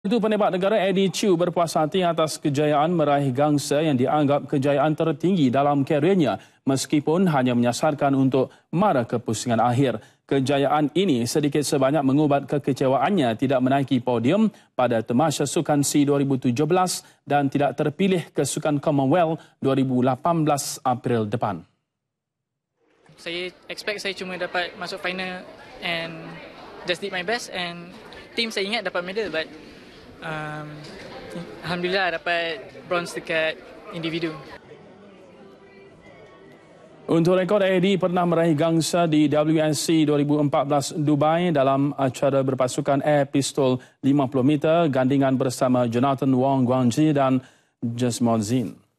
itu penembak negara Eddie Chu berpuas hati atas kejayaan meraih gangsa yang dianggap kejayaan tertinggi dalam kariernya meskipun hanya menyasarkan untuk mara kepusingan akhir. Kejayaan ini sedikit sebanyak mengubat kekecewaannya tidak menaiki podium pada Temasya Sukan C 2017 dan tidak terpilih ke Sukan Commonwealth 2018 April depan. Saya expect saya cuma dapat masuk final and just did my best and team saya ingat dapat medal but um, Alhamdulillah dapat bronze dekat individu. Untuk rekod Eddie pernah meraih gangsa di WNC 2014 Dubai dalam acara berpasukan air pistol 50 meter gandingan bersama Jonathan Wong Guangji dan Jasmine Zin.